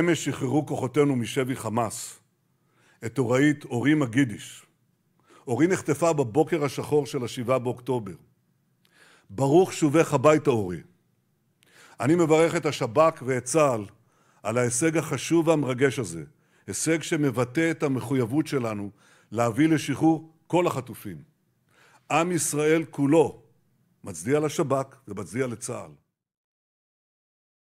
אמש שחררו כוחותינו משבי חמאס את הוראית אורי מגידיש. אורי נחטפה בבוקר השחור של השבעה באוקטובר. ברוך שובך הביתה, אורי. אני מברך את השב"כ ואת צה"ל על ההישג החשוב והמרגש הזה, הישג שמבטא את המחויבות שלנו להביא לשחרור כל החטופים. עם ישראל כולו מצדיע לשב"כ ומצדיע לצה"ל.